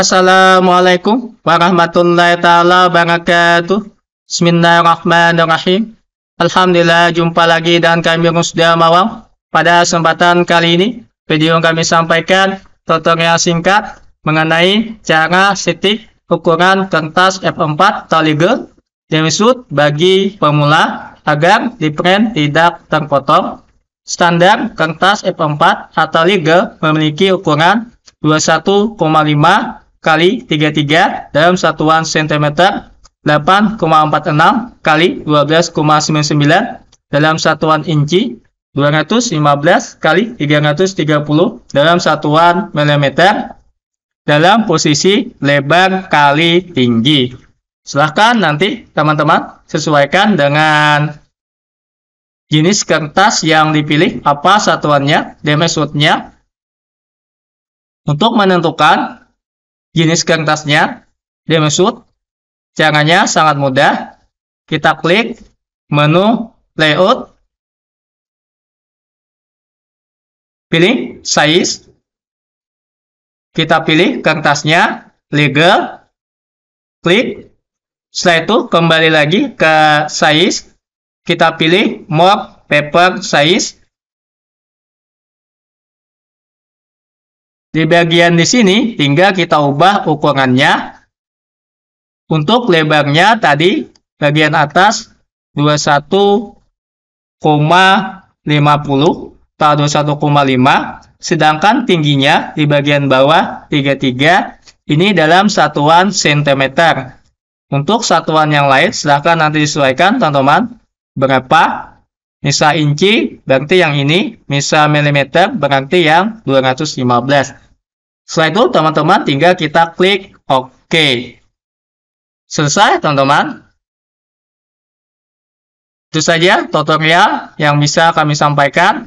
Assalamualaikum warahmatullahi taala wabarakatuh. Bismillahirrahmanirrahim. Alhamdulillah jumpa lagi dan kami sudah Mawar. Pada kesempatan kali ini, video yang kami sampaikan tutorial singkat mengenai cara setik ukuran kertas F4 Taligel dimaksud bagi pemula agar di print tidak terpotong. Standar kertas F4 atau legal memiliki ukuran 21,5 kali 33 dalam satuan sentimeter 8,46 kali 12,99 dalam satuan inci 215 kali 330 dalam satuan milimeter dalam posisi lebar kali tinggi. Silahkan nanti teman-teman sesuaikan dengan jenis kertas yang dipilih, apa satuannya, dimensionnya. Untuk menentukan jenis kertasnya dimaksud. Caranya sangat mudah. Kita klik menu layout. Pilih size. Kita pilih kertasnya legal. Klik. Setelah itu kembali lagi ke size. Kita pilih more paper size. di bagian di sini tinggal kita ubah ukurannya untuk lebarnya tadi bagian atas 21,50 atau 21,5 sedangkan tingginya di bagian bawah 33 ini dalam satuan sentimeter untuk satuan yang lain silahkan nanti disesuaikan teman-teman berapa Misa inci berarti yang ini, misa milimeter berarti yang 215. Setelah itu teman-teman tinggal kita klik OK. Selesai teman-teman. Itu saja tutorial yang bisa kami sampaikan.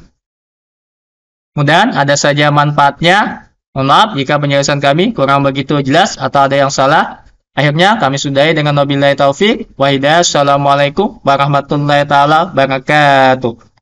Mudah ada saja manfaatnya. Mohon maaf jika penjelasan kami kurang begitu jelas atau ada yang salah. Akhirnya kami sudahi dengan wabillahi taufik. Wahidah. Assalamualaikum warahmatullahi taala wabarakatuh.